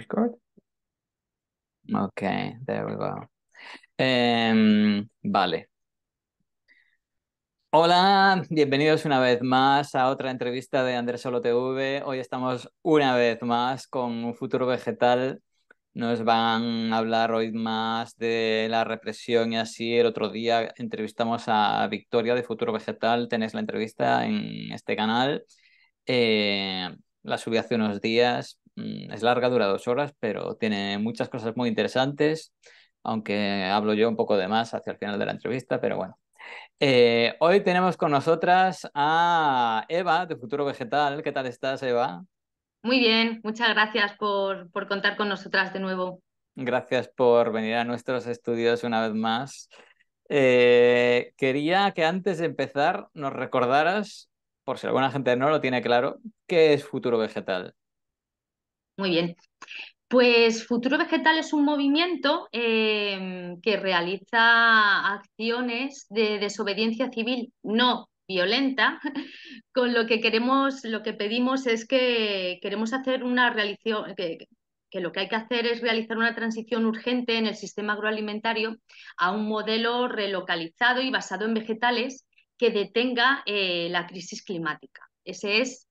record. Okay, there we go. Em, vale. Hola, bienvenidos una vez más a otra entrevista de Andrés Solo TV. Hoy estamos una vez más con un futuro vegetal. Nos van a hablar hoy más de la represión y así. El otro día entrevistamos a Victoria de Futuro Vegetal. tenés la entrevista en este canal. Eh, la subí hace unos días, mm, es larga, dura dos horas, pero tiene muchas cosas muy interesantes, aunque hablo yo un poco de más hacia el final de la entrevista, pero bueno. Eh, hoy tenemos con nosotras a Eva de Futuro Vegetal. ¿Qué tal estás, Eva? Muy bien, muchas gracias por, por contar con nosotras de nuevo. Gracias por venir a nuestros estudios una vez más. Eh, quería que antes de empezar nos recordaras por si alguna gente no lo tiene claro, ¿qué es Futuro Vegetal? Muy bien. Pues Futuro Vegetal es un movimiento em, que realiza acciones de desobediencia civil no violenta, con lo que queremos, lo que pedimos es que queremos hacer una realización, que lo que hay que hacer es realizar una transición urgente en el sistema agroalimentario a un modelo relocalizado y basado en vegetales que detenga eh, la crisis climática. Ese es,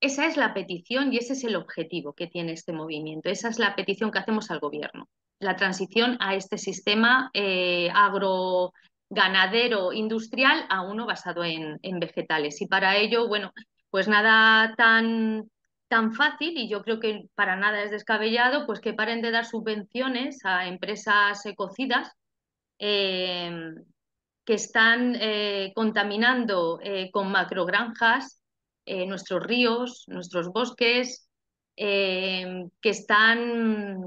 esa es la petición y ese es el objetivo que tiene este movimiento. Esa es la petición que hacemos al Gobierno. La transición a este sistema eh, agroganadero industrial a uno basado en, vegetales. Y para ello, bueno, pues nada tan, tan fácil y yo creo que para nada es descabellado, pues que paren de dar subvenciones a empresas ecocidas eh, que están eh, contaminando eh, con macrogranjas eh, nuestros ríos, nuestros bosques, em, que están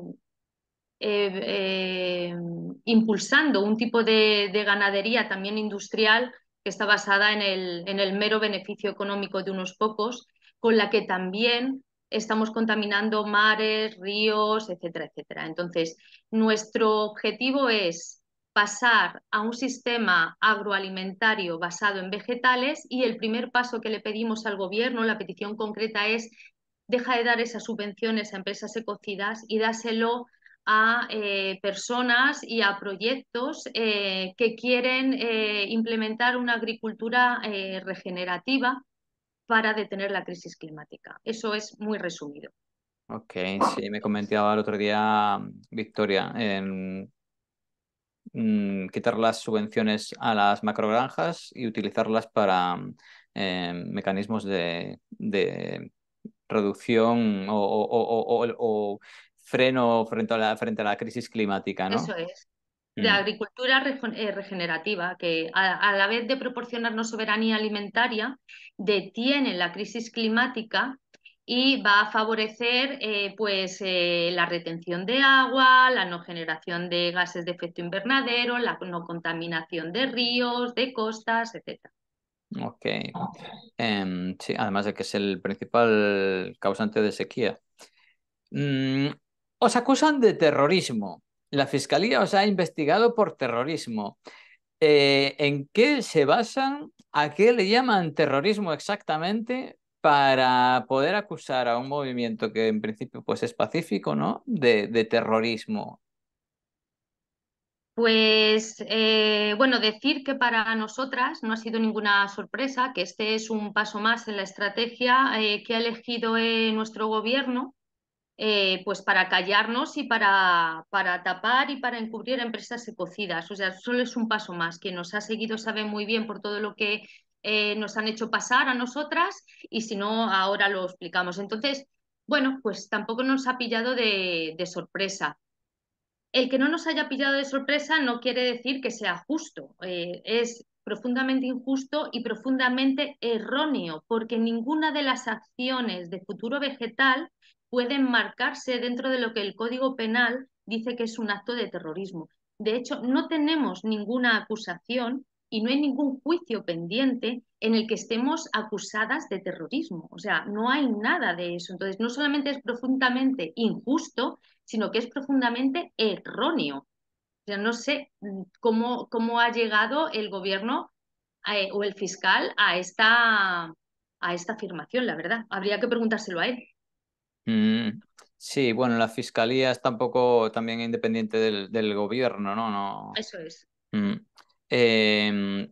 em, impulsando un tipo de, de, ganadería también industrial que está basada en el, en el mero beneficio económico de unos pocos, con la que también estamos contaminando mares, ríos, etcétera, etcétera. Entonces, nuestro objetivo es pasar a un sistema agroalimentario basado en vegetales y el primer paso que le pedimos al gobierno, la petición concreta es deja de dar esas subvenciones a empresas ecocidas y dáselo a eh, personas y a proyectos eh, que quieren eh, implementar una agricultura regenerativa para detener la crisis climática. Eso es muy resumido. Ok, sí, me comentaba el otro día mm, Victoria en em, Mm, quitar las subvenciones a las macrogranjas y utilizarlas para mm, eh, mecanismos de, reducción o, freno frente a, la, crisis climática. ¿no? Eso es. Mm. La agricultura eh, regenerativa, que a, la vez de proporcionarnos soberanía alimentaria, detiene la crisis climática y va a favorecer eh, pues, eh, la retención de agua, la no generación de gases de efecto invernadero, la no contaminación de ríos, de costas, etc. Ok. Em, sí, además de que es el principal causante de sequía. Mm, os acusan de terrorismo. La Fiscalía os ha investigado por terrorismo. Eh, ¿En qué se basan? ¿A qué le llaman terrorismo exactamente? para poder acusar a un movimiento que en principio pues es pacífico, ¿no? De, terrorismo. Pues eh, bueno, decir que para nosotras no ha sido ninguna sorpresa, que este es un paso más en la estrategia eh, que ha elegido eh, nuestro gobierno, pues para callarnos y para, para tapar y para encubrir a empresas ecocidas. O sea, solo es un paso más. Quien nos ha seguido sabe muy bien por todo lo que eh, nos han hecho pasar a nosotras y si no, ahora lo explicamos. Entonces, bueno, pues tampoco nos ha pillado de, sorpresa. El que no nos haya pillado de sorpresa no quiere decir que sea justo. Eh, es profundamente injusto y profundamente erróneo, porque ninguna de las acciones de futuro vegetal pueden marcarse dentro de lo que el Código Penal dice que es un acto de terrorismo. De hecho, no tenemos ninguna acusación y no hay ningún juicio pendiente en el que estemos acusadas de terrorismo. O sea, no hay nada de eso. Entonces, no solamente es profundamente injusto, sino que es profundamente erróneo. O sea, no sé mm, cómo, cómo ha llegado el gobierno eh, o el fiscal a esta, a esta afirmación, la verdad. Habría que preguntárselo a él. Mm, sí, bueno, la fiscalía está un poco también independiente del, gobierno, ¿no? no... Eso es. Mm. Em,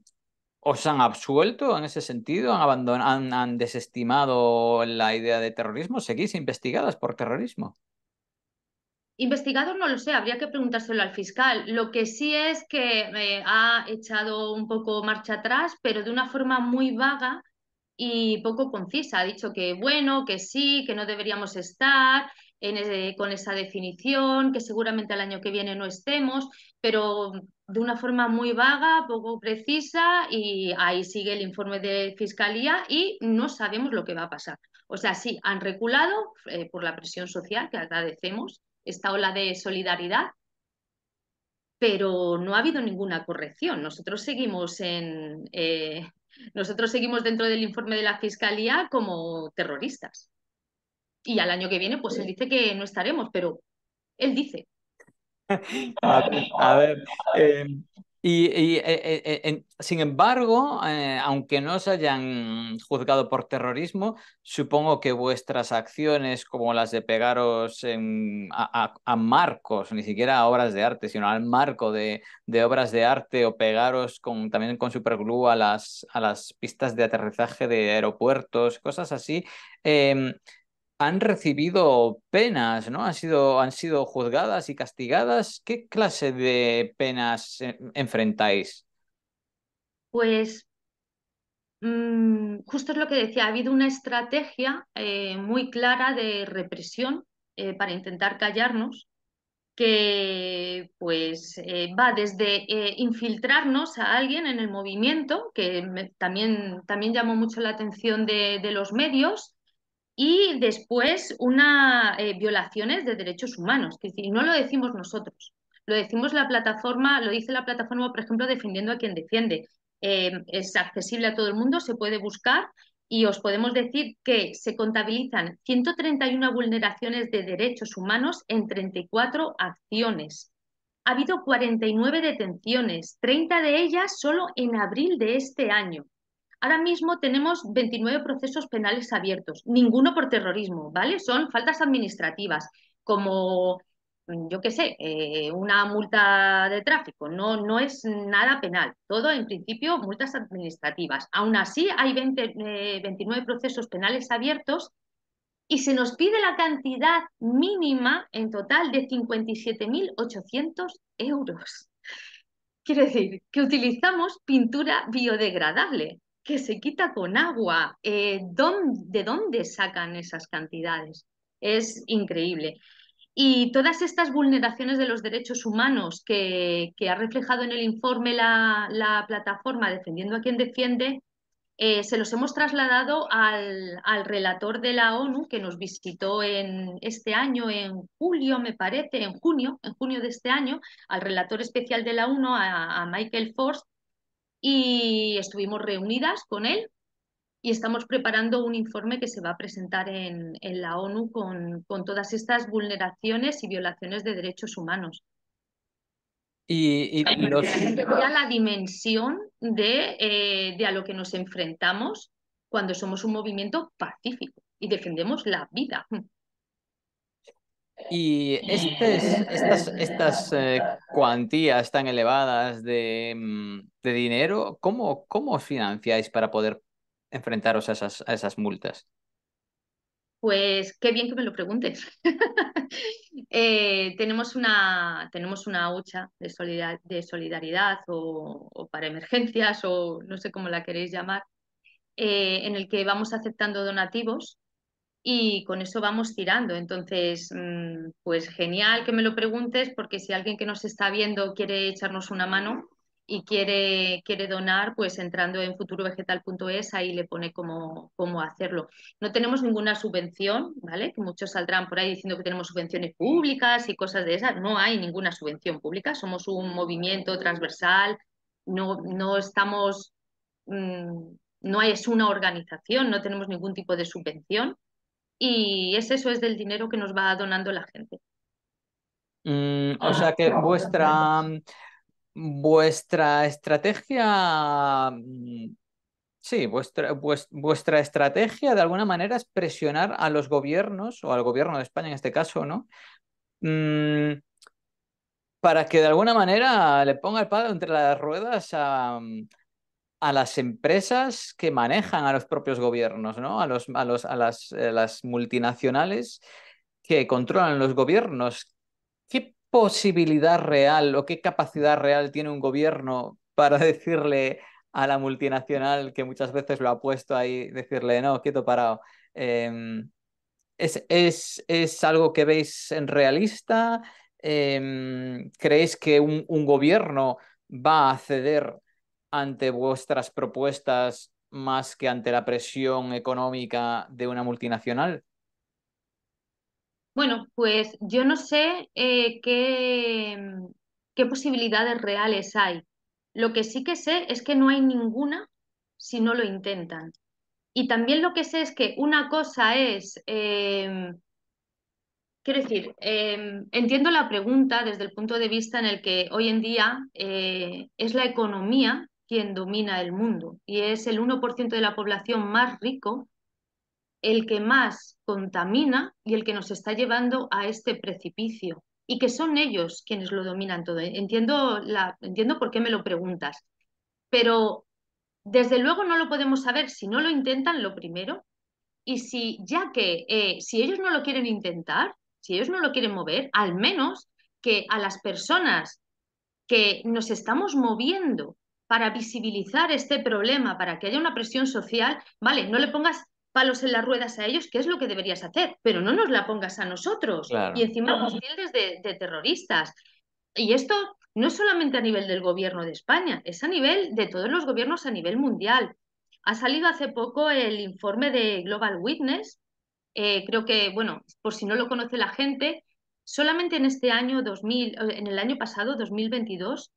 ¿Os han absuelto en ese sentido? ¿Han, abandonado, han, desestimado la idea de terrorismo? ¿Seguís investigadas por terrorismo? Investigado no lo sé, habría que preguntárselo al fiscal. Lo que sí es que ha echado un poco marcha atrás, pero de una forma muy vaga y poco concisa. Ha dicho que bueno, que sí, que no deberíamos estar, con esa definición, que seguramente el año que viene no estemos, pero de una forma muy vaga, poco precisa, y ahí sigue el informe de Fiscalía y no sabemos lo que va a pasar. O sea, sí, han reculado eh, por la presión social, que agradecemos, esta ola de solidaridad, pero no ha habido ninguna corrección. Nosotros seguimos en... Eh, nosotros seguimos dentro del informe de la Fiscalía como terroristas y al año que viene, pues él dice que no estaremos, pero él dice. A ver, em, y, e, e, e, sin embargo, eh, aunque no os hayan juzgado por terrorismo, supongo que vuestras acciones, como las de pegaros a, marcos, ni siquiera a obras de arte, sino al marco de, obras de arte, o pegaros con, también con superglue a las, a las pistas de aterrizaje de aeropuertos, cosas así, eh, han recibido penas, ¿no? Han sido, han sido juzgadas y castigadas. ¿Qué clase de penas enfrentáis? Pues mm, justo es lo que decía, ha habido una estrategia eh, muy clara de represión eh, para intentar callarnos que pues eh, va desde infiltrarnos a alguien en el movimiento, que también, también llamó mucho la atención de los medios, y después una, eh, violaciones de derechos humanos. que no lo decimos nosotros, lo decimos la plataforma, lo dice la plataforma, por ejemplo, defendiendo a quien defiende. Eh, es accesible a todo el mundo, se puede buscar y os podemos decir que se contabilizan 131 vulneraciones de derechos humanos en 34 acciones. Ha habido 49 detenciones, 30 de ellas solo en abril de este año. Ahora mismo tenemos 29 procesos penales abiertos, ninguno por terrorismo, ¿vale? Son faltas administrativas, como, mm, yo qué sé, eh, una multa de tráfico, no, no es nada penal, todo en principio multas administrativas. Aún así hay 29 eh, procesos penales abiertos y se nos pide la cantidad mínima en total de 57.800 euros. Quiere decir que utilizamos pintura biodegradable que se quita con agua. Eh, ¿De dónde sacan esas cantidades? Es increíble. Y todas estas vulneraciones de los derechos humanos que, ha reflejado en el informe la, plataforma Defendiendo a quien defiende, eh, se los hemos trasladado al, relator de la ONU que nos visitó en este año, en julio, me parece, en junio, en junio de este año, al relator especial de la ONU, a Michael Forst, y estuvimos reunidas con él y estamos preparando un informe que se va a presentar en, la ONU con, todas estas vulneraciones y violaciones de derechos humanos. Y, y la dimensión de, eh, de a lo que nos enfrentamos cuando somos un movimiento pacífico y defendemos la vida. Y estas, estas eh, cuantías tan elevadas de, mm, de dinero, ¿cómo, ¿cómo, os financiáis para poder enfrentaros a esas, esas multas? Pues qué bien que me lo preguntes. Eh, tenemos, una, tenemos una hucha de, solidaridad o, para emergencias o no sé cómo la queréis llamar, eh, en el que vamos aceptando donativos y con eso vamos tirando. Entonces, mm, pues genial que me lo preguntes porque si alguien que nos está viendo quiere echarnos una mano y quiere, quiere donar, pues entrando en futurovegetal.es ahí le pone cómo, cómo hacerlo. No tenemos ninguna subvención, ¿vale? Que muchos saldrán por ahí diciendo que tenemos subvenciones públicas y cosas de esas. No hay ninguna subvención pública, somos un movimiento transversal, no, no estamos... Mm, no es una organización, no tenemos ningún tipo de subvención, y es eso es del dinero que nos va donando la gente. Mm, o ah, sea que vuestra, mm, vuestra estrategia, mm, sí, vuestra, vuestra estrategia de alguna manera es presionar a los gobiernos, o al gobierno de España en este caso, ¿no? para que de alguna manera le ponga el palo entre las ruedas a, a las empresas que manejan a los propios gobiernos, ¿no? a, los, a, a, las, eh, las multinacionales que controlan los gobiernos. ¿Qué posibilidad real o qué capacidad real tiene un gobierno para decirle a la multinacional que muchas veces lo ha puesto ahí, decirle, no, quieto parado? Em, ¿es, algo que veis en realista? Em, ¿Creéis que un, un gobierno va a ceder ante vuestras propuestas más que ante la presión económica de una multinacional? Bueno, pues yo no sé eh, qué, qué posibilidades reales hay. Lo que sí que sé es que no hay ninguna si no lo intentan. Y también lo que sé es que una cosa es, em, quiero decir, em, entiendo la pregunta desde el punto de vista en el que hoy en día eh, es la economía quien domina el mundo y es el 1% de la población más rico el que más contamina y el que nos está llevando a este precipicio y que son ellos quienes lo dominan todo. ¿eh? Entiendo, la, entiendo por qué me lo preguntas, pero desde luego no lo podemos saber si no lo intentan lo primero y si ya que eh, si ellos no lo quieren intentar, si ellos no lo quieren mover, al menos que a las personas que nos estamos moviendo para visibilizar este problema, para que haya una presión social, vale, no le pongas palos en las ruedas a ellos, que es lo que deberías hacer, pero no nos la pongas a nosotros. Y encima nos tildes de, terroristas. Y esto no es solamente a nivel del gobierno de España, es a nivel de todos los gobiernos a nivel mundial. Ha salido hace poco el informe de Global Witness, eh, creo que, bueno, por si no lo conoce la gente, solamente en este año 2000, en el año pasado, 2022,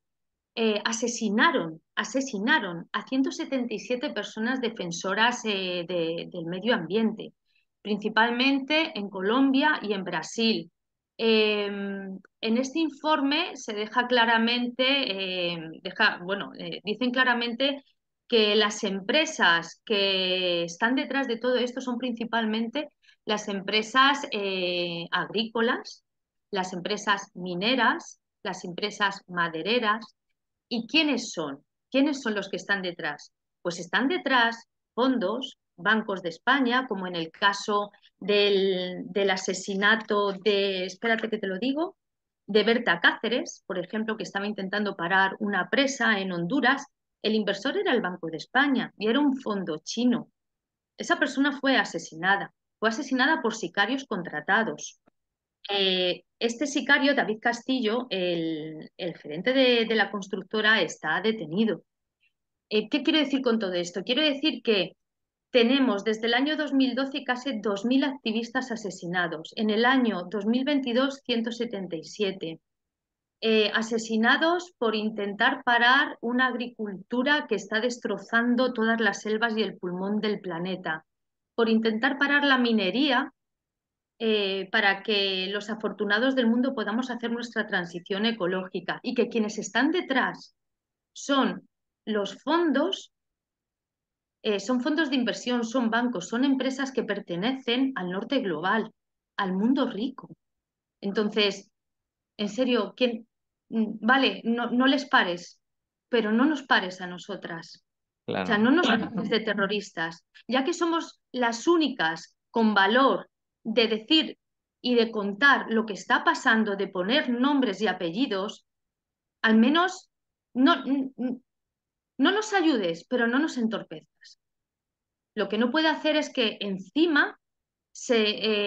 eh, asesinaron, asesinaron a 177 personas defensoras eh, del medio ambiente, principalmente en Colombia y en Brasil. Em, en este informe se deja claramente, em, bueno, eh, dicen claramente que las empresas que están detrás de todo esto son principalmente las empresas agrícolas, las empresas mineras, las empresas madereras, ¿Y quiénes son? ¿Quiénes son los que están detrás? Pues están detrás fondos, bancos de España, como en el caso del, asesinato de, espérate que te lo digo, de Berta Cáceres, por ejemplo, que estaba intentando parar una presa en Honduras, el inversor era el Banco de España y era un fondo chino. Esa persona fue asesinada, fue asesinada por sicarios contratados. Eh, este sicario, David Castillo, el, gerente de, la constructora, está detenido. Eh, ¿Qué quiero decir con todo esto? Quiero decir que tenemos desde el año 2012 casi 2.000 activistas asesinados. En el año 2022, 177. Eh, asesinados por intentar parar una agricultura que está destrozando todas las selvas y el pulmón del planeta. Por intentar parar la minería eh, para que los afortunados del mundo podamos hacer nuestra transición ecológica y que quienes están detrás son los fondos, eh, son fondos de inversión, son bancos, son empresas que pertenecen al norte global, al mundo rico. Entonces, en serio, ¿quién? Mm, vale, no, no les pares, pero no nos pares a nosotras. O sea, no nos pares de terroristas, ya que somos las únicas con valor de decir y de contar lo que está pasando, de poner nombres y apellidos, al menos no, no nos ayudes, pero no nos entorpezas. Lo que no puede hacer es que encima se,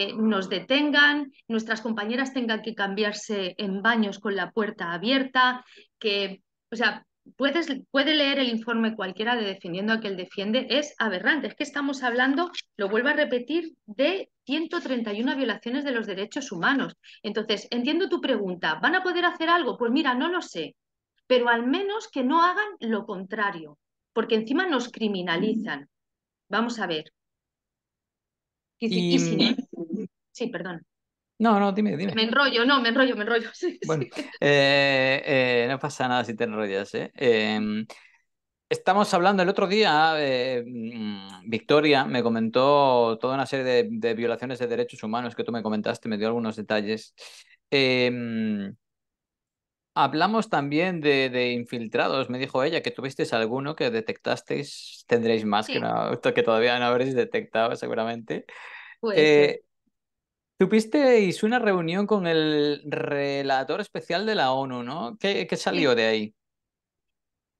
eh, nos detengan, nuestras compañeras tengan que cambiarse en baños con la puerta abierta, que, o sea, puedes, puede leer el informe cualquiera de defendiendo a que el defiende, es aberrante. Es que estamos hablando, lo vuelvo a repetir, de 131 violaciones de los derechos humanos. Entonces, entiendo tu pregunta, ¿van a poder hacer algo? Pues mira, no lo sé, pero al menos que no hagan lo contrario, porque encima nos criminalizan. Mm. Vamos a ver. Mm. Sí, perdón. No, no, dime, dime. Me enrollo, no, me enrollo, me enrollo. Sí, eh, eh, no pasa nada si te enrollas. ¿eh? Em, estamos hablando el otro día, eh, mm, Victoria me comentó toda una serie de, violaciones de derechos humanos que tú me comentaste, me dio algunos detalles. Em, hablamos también de, infiltrados, me dijo ella, que tuvisteis alguno que detectasteis, tendréis más que, que todavía no habréis detectado seguramente. Pues, Tuvisteis una reunión con el relator especial de la ONU, ¿no? ¿Qué, salió de ahí?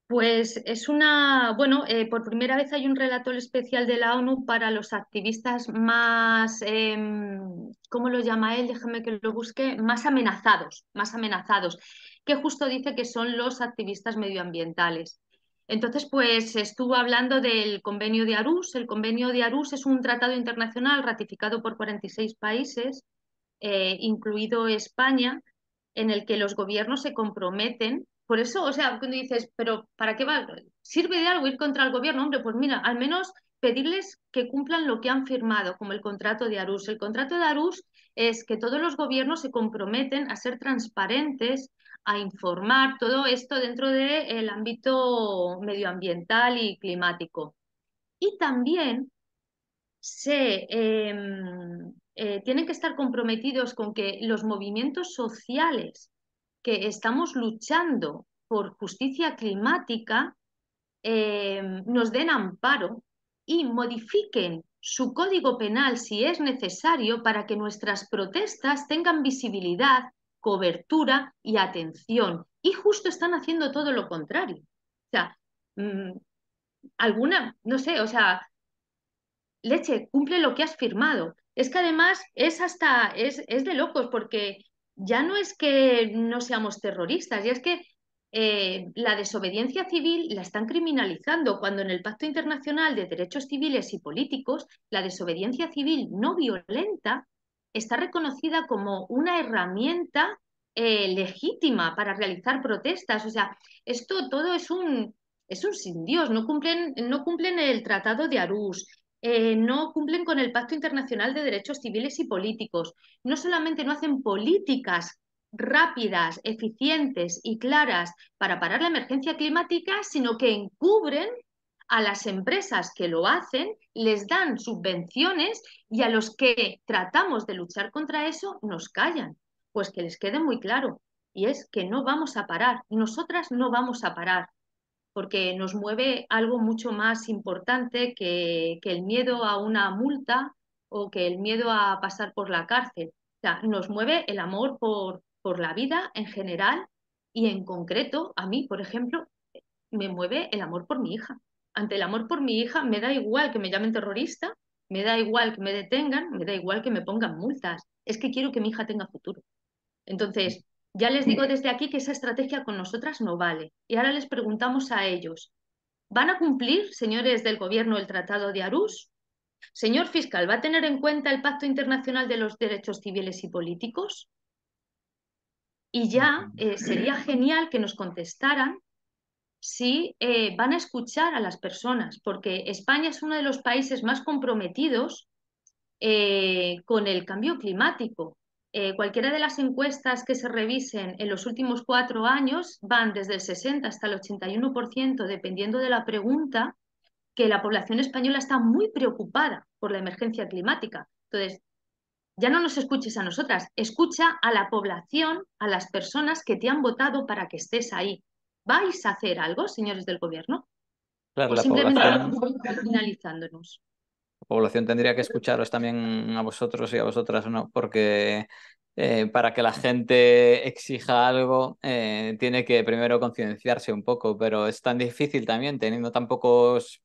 Pues es una, bueno, eh, por primera vez hay un relator especial de la ONU para los activistas más, em, ¿cómo lo llama él? Déjame que lo busque, más amenazados, más amenazados, que justo dice que son los activistas medioambientales. Entonces, pues estuvo hablando del convenio de Arús. El convenio de Arús es un tratado internacional ratificado por 46 países, eh, incluido España, en el que los gobiernos se comprometen. Por eso, o sea, cuando dices, pero ¿para qué va? ¿Sirve de algo ir contra el gobierno? Hombre, pues mira, al menos pedirles que cumplan lo que han firmado, como el contrato de Arús. El contrato de Arús es que todos los gobiernos se comprometen a ser transparentes, a informar todo esto dentro del ámbito medioambiental y climático. Y también se em, eh, tienen que estar comprometidos con que los movimientos sociales que estamos luchando por justicia climática em, nos den amparo y modifiquen su código penal si es necesario para que nuestras protestas tengan visibilidad, cobertura y atención. Y justo están haciendo todo lo contrario. O sea, mm, alguna, no sé, o sea, leche, cumple lo que has firmado. Es que además es hasta, es, es de locos, porque ya no es que no seamos terroristas, ya es que eh, la desobediencia civil la están criminalizando, cuando en el Pacto Internacional de Derechos Civiles y Políticos la desobediencia civil no violenta está reconocida como una herramienta eh, legítima para realizar protestas. O sea, esto todo es un, es un sin Dios, no cumplen, no cumplen el Tratado de Arús, eh, no cumplen con el Pacto Internacional de Derechos Civiles y Políticos, no solamente no hacen políticas rápidas, eficientes y claras para parar la emergencia climática, sino que encubren a las empresas que lo hacen, les dan subvenciones y a los que tratamos de luchar contra eso nos callan. Pues que les quede muy claro, y es que no vamos a parar, nosotras no vamos a parar, porque nos mueve algo mucho más importante que, el miedo a una multa o que el miedo a pasar por la cárcel. O sea, nos mueve el amor por, por la vida en general y en concreto, a mí, por ejemplo, me mueve el amor por mi hija. Ante el amor por mi hija me da igual que me llamen terrorista, me da igual que me detengan, me da igual que me pongan multas. Es que quiero que mi hija tenga futuro. Entonces, ya les digo desde aquí que esa estrategia con nosotras no vale. Y ahora les preguntamos a ellos, ¿van a cumplir, señores del gobierno, el Tratado de Arús? Señor fiscal, ¿va a tener en cuenta el Pacto Internacional de los Derechos Civiles y Políticos? Y ya eh, sería genial que nos contestaran si eh, van a escuchar a las personas, porque España es uno de los países más comprometidos eh, con el cambio climático. cualquiera de las encuestas que se revisen en los últimos cuatro años van desde el 60 hasta el 81%, dependiendo de la pregunta, que la población española está muy preocupada por la emergencia climática. Entonces, ya no nos escuches a nosotras, escucha a la población, a las personas que te han votado para que estés ahí. ¿Vais a hacer algo, señores del gobierno? Claro, simplemente finalizándonos. La población tendría que escucharos también a vosotros y a vosotras, ¿no? Porque eh, para que la gente exija algo, eh, tiene que primero concienciarse un poco, pero es tan difícil también, teniendo tan pocos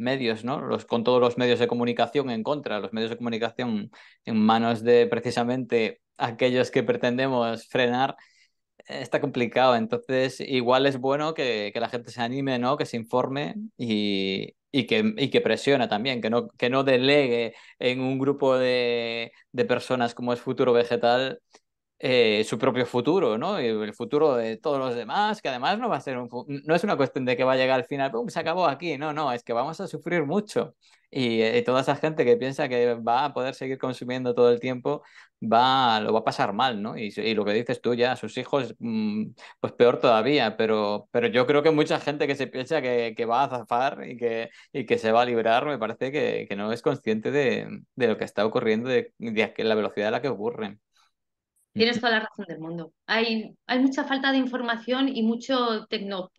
medios, ¿no? Los, con todos los medios de comunicación en contra, los medios de comunicación en manos de precisamente aquellos que pretendemos frenar, eh, está complicado. Entonces, igual es bueno que, la gente se anime, ¿no? Que se informe y, que, presiona también, que no, que no delegue en un grupo de, de personas como es Futuro Vegetal eh, su propio futuro, ¿no? El futuro de todos los demás, que además no va a ser un no es una cuestión de que va a llegar al final, ¡pum! se acabó aquí, no, no, es que vamos a sufrir mucho. Y, eh, toda esa gente que piensa que va a poder seguir consumiendo todo el tiempo, va, lo va a pasar mal, ¿no? Y, lo que dices tú ya, a sus hijos, mm, pues peor todavía, pero, pero yo creo que mucha gente que se piensa que, va a zafar y que, que se va a liberar me parece que, no es consciente de, lo que está ocurriendo, de, de la velocidad a la que ocurre. Tienes toda la razón del mundo. Hay, hay mucha falta de información y mucho tecno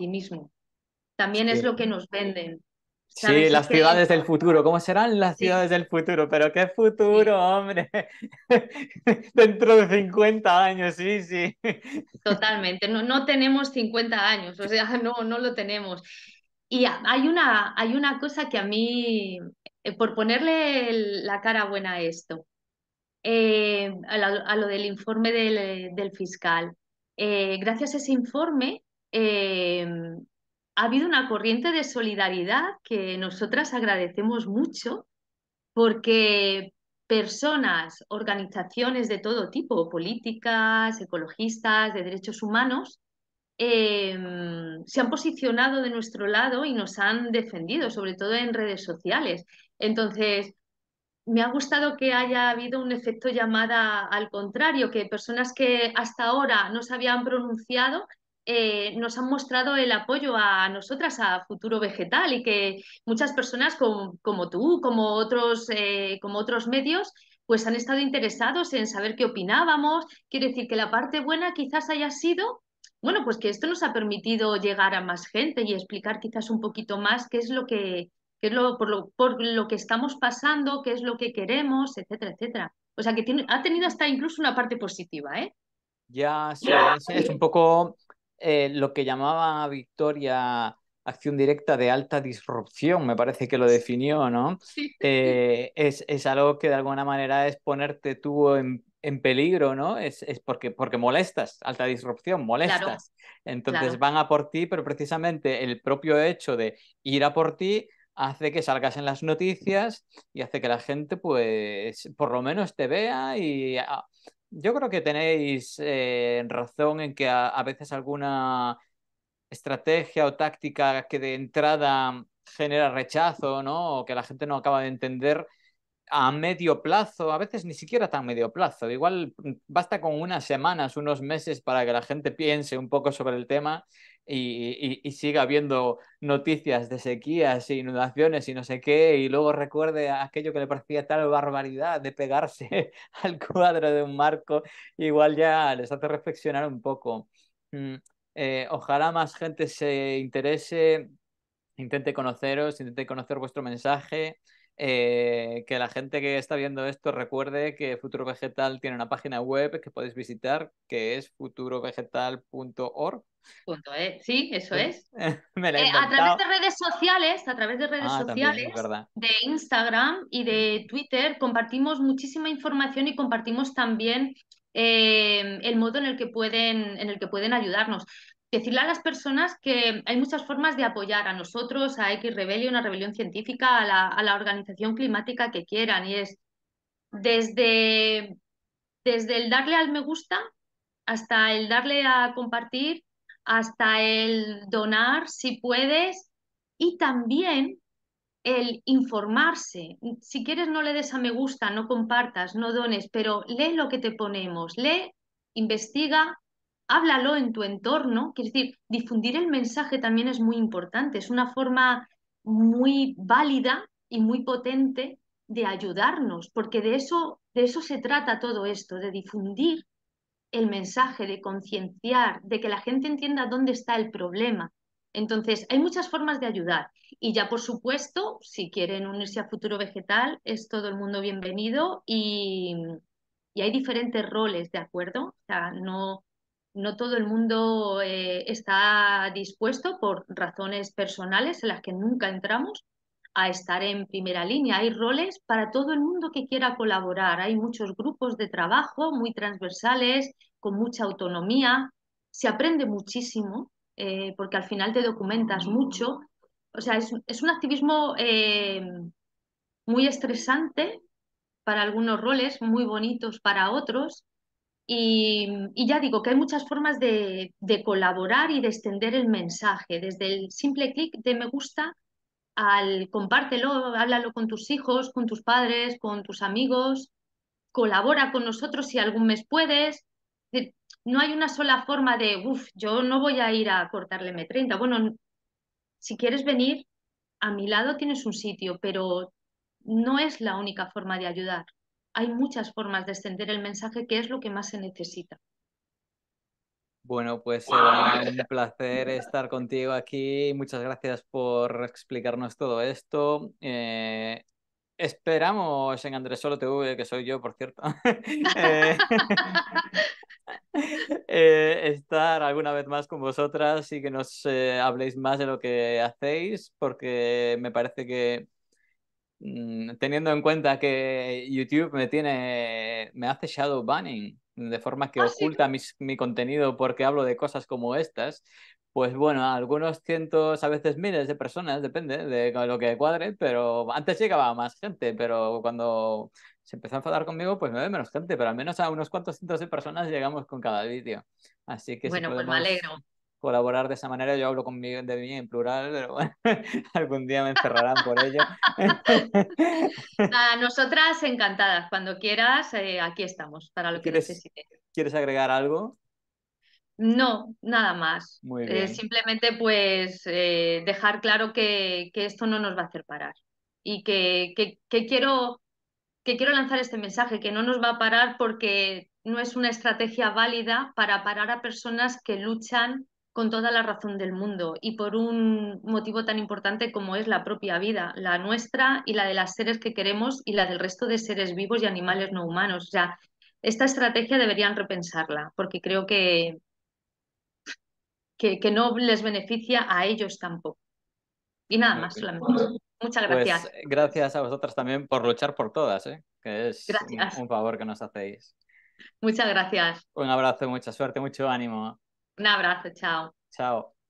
También es lo que nos venden. Sí, las ciudades del futuro. ¿Cómo serán las ciudades del futuro? Pero qué futuro, hombre. Dentro de 50 años, sí, sí. Totalmente. No, no tenemos 50 años, o sea, no, no lo tenemos. Y hay una, hay una cosa que a mí, eh, por ponerle la cara buena a esto, eh, a, lo del informe del, fiscal. Eh, gracias a ese informe eh, ha habido una corriente de solidaridad que nosotras agradecemos mucho porque personas, organizaciones de todo tipo, políticas, ecologistas, de derechos humanos, se han posicionado de nuestro lado y nos han defendido, sobre todo en redes sociales. Entonces, me ha gustado que haya habido un efecto llamada al contrario, que personas que hasta ahora no se habían pronunciado eh, nos han mostrado el apoyo a nosotras, a Futuro Vegetal, y que muchas personas como, tú, como otros, eh, como otros medios, pues han estado interesados en saber qué opinábamos. Quiere decir que la parte buena quizás haya sido, bueno, pues que esto nos ha permitido llegar a más gente y explicar quizás un poquito más qué es lo que, qué es lo por, lo, que estamos pasando, qué es lo que queremos, etcétera, etcétera. O sea que tiene, ha tenido hasta incluso una parte positiva, ¿eh? Ya, es, un poco eh, lo que llamaba Victoria acción directa de alta disrupción, me parece que lo definió, ¿no? Sí. Eh, es, algo que de alguna manera es ponerte tú en, peligro, ¿no? Es, porque, porque molestas, alta disrupción, molestas. Entonces van a por ti, pero precisamente el propio hecho de ir a por ti hace que salgas en las noticias y hace que la gente, pues, por lo menos te vea y ah, yo creo que tenéis eh, razón en que a, a, veces alguna estrategia o táctica que de entrada genera rechazo, ¿no? O que la gente no acaba de entender a medio plazo, a veces ni siquiera tan medio plazo. Igual mm, basta con unas semanas, unos meses para que la gente piense un poco sobre el tema y, y, y, siga habiendo noticias de sequías e inundaciones y no sé qué, y luego recuerde aquello que le parecía tal barbaridad de pegarse al cuadro de un marco, igual ya les hace reflexionar un poco. Mm, eh, ojalá más gente se interese, intente conoceros, intente conocer vuestro mensaje. Eh, que la gente que está viendo esto recuerde que Futuro Vegetal tiene una página web que podéis visitar, que es futurovegetal.org. E, sí, eso eh, es. Eh, a través de redes sociales, a través de redes ah, sociales, de Instagram y de mm. Twitter, compartimos muchísima información y compartimos también el modo en el que pueden en el que pueden ayudarnos decirle a las personas que hay muchas formas de apoyar a nosotros, a X Rebellion, a Rebelión Científica, a la, organización climática que quieran. Y es desde, desde el darle al me gusta hasta el darle a compartir, hasta el donar si puedes y también el informarse. Si quieres no le des a me gusta, no compartas, no dones, pero lee lo que te ponemos, lee, investiga, háblalo en tu entorno. Quiero decir, difundir el mensaje también es muy importante, es una forma muy válida y muy potente de ayudarnos, porque de eso, de eso se trata todo esto, de difundir el mensaje, de concienciar, de que la gente entienda dónde está el problema. Entonces, hay muchas formas de ayudar. Y ya, por supuesto, si quieren unirse a Futuro Vegetal, es todo el mundo bienvenido y, y hay diferentes roles, ¿de acuerdo? O sea, no, no todo el mundo eh, está dispuesto por razones personales en las que nunca entramos a estar en primera línea. Hay roles para todo el mundo que quiera colaborar. Hay muchos grupos de trabajo muy transversales, con mucha autonomía. Se aprende muchísimo eh, porque al final te documentas mucho. O sea, es, un activismo eh, muy estresante para algunos roles, muy bonitos para otros, y, ya digo que hay muchas formas de, de, colaborar y de extender el mensaje, desde el simple clic de me gusta al compártelo, háblalo con tus hijos, con tus padres, con tus amigos, colabora con nosotros si algún mes puedes. No hay una sola forma de, uff, yo no voy a ir a cortarle M30. Bueno, si quieres venir, a mi lado tienes un sitio, pero no es la única forma de ayudar hay muchas formas de extender el mensaje que es lo que más se necesita. Bueno, pues un placer estar contigo aquí. Muchas gracias por explicarnos todo esto. Eh, esperamos en Andrés Solo TV, que soy yo, por cierto, eh, eh, estar alguna vez más con vosotras y que nos habléis más de lo que hacéis, porque me parece que Mm, teniendo en cuenta que YouTube me tiene, me hace shadow banning de forma que ah, oculta mi contenido porque hablo de cosas como estas, pues bueno, algunos cientos, a veces miles de personas, depende de lo que cuadre, pero antes llegaba más gente, pero cuando se empezó a enfadar conmigo, pues me ve menos gente, pero al menos a unos cuantos cientos de personas llegamos con cada vídeo. Así que bueno, pues me alegro colaborar de esa manera. Yo hablo conmigo de mí en plural, pero bueno, algún día me encerrarán por ello. a nosotras encantadas. Cuando quieras, eh, aquí estamos para lo que necesites. ¿Quieres agregar algo? No, nada más. Eh, simplemente pues eh, dejar claro que, esto no nos va a hacer parar y que, quiero, que quiero lanzar este mensaje, que no nos va a parar porque no es una estrategia válida para parar a personas que luchan con toda la razón del mundo y por un motivo tan importante como es la propia vida, la nuestra y la de las seres que queremos y la del resto de seres vivos y animales no humanos. O sea, esta estrategia deberían repensarla porque creo que, que, no les beneficia a ellos tampoco. Y nada más, solamente. Muchas pues, gracias. gracias a vosotras también por luchar por todas, ¿eh? que es un favor que nos hacéis. Muchas gracias. Un abrazo, mucha suerte, mucho ánimo. Un abrazo, chao. Chao.